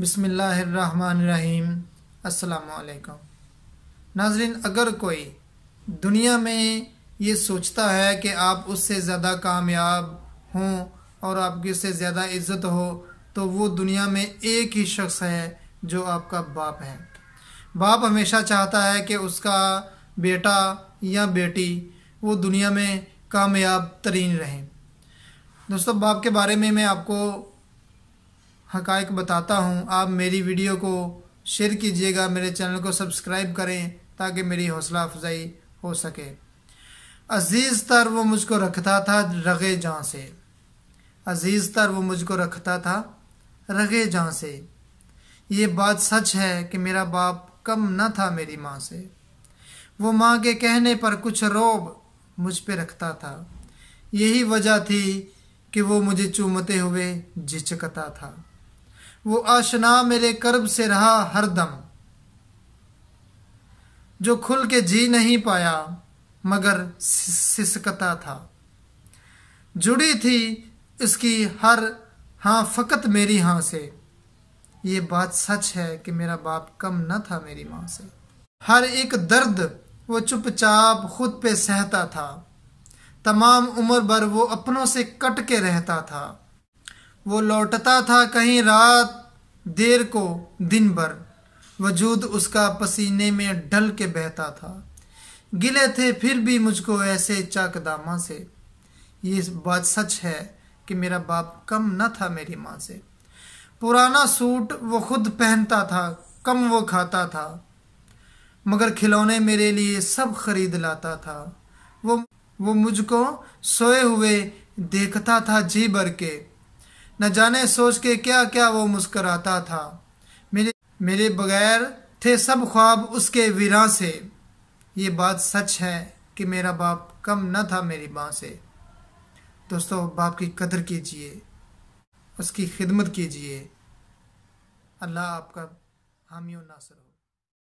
बिसमीम् असलकम नाजरीन अगर कोई दुनिया में ये सोचता है कि आप उससे ज़्यादा कामयाब हों और आपकी उससे ज़्यादा इज़्ज़त हो तो वो दुनिया में एक ही शख्स है जो आपका बाप है बाप हमेशा चाहता है कि उसका बेटा या बेटी वो दुनिया में कामयाब तरीन रहें दोस्तों बाप के बारे में मैं आपको हकायक बताता हूँ आप मेरी वीडियो को शेयर कीजिएगा मेरे चैनल को सब्सक्राइब करें ताकि मेरी हौसला अफजाई हो सके अजीज़ तर वो मुझको रखता था रगे जहाँ से अजीज़ तर वो मुझको रखता था रगे जहाँ से ये बात सच है कि मेरा बाप कम न था मेरी माँ से वो माँ के कहने पर कुछ रोब मुझ पे रखता था यही वजह थी कि वो मुझे चूमते हुए झिझकता था वो आशना मेरे कर्ब से रहा हर दम जो खुल के जी नहीं पाया मगर सिसकता था जुड़ी थी इसकी हर हाँ फ़कत मेरी हाँ से ये बात सच है कि मेरा बाप कम न था मेरी माँ से हर एक दर्द वो चुपचाप खुद पे सहता था तमाम उम्र भर वो अपनों से कट के रहता था वो लौटता था कहीं रात देर को दिन भर वजूद उसका पसीने में ढल के बहता था गिले थे फिर भी मुझको ऐसे चाकदामा से ये बात सच है कि मेरा बाप कम न था मेरी माँ से पुराना सूट वो खुद पहनता था कम वो खाता था मगर खिलौने मेरे लिए सब खरीद लाता था वो वो मुझको सोए हुए देखता था जी भर के न जाने सोच के क्या क्या वो मुस्कराता था मेरे मेरे बगैर थे सब ख्वाब उसके वीरा से ये बात सच है कि मेरा बाप कम न था मेरी माँ से दोस्तों बाप की कदर कीजिए उसकी खिदमत कीजिए अल्लाह आपका हामियों नासर हो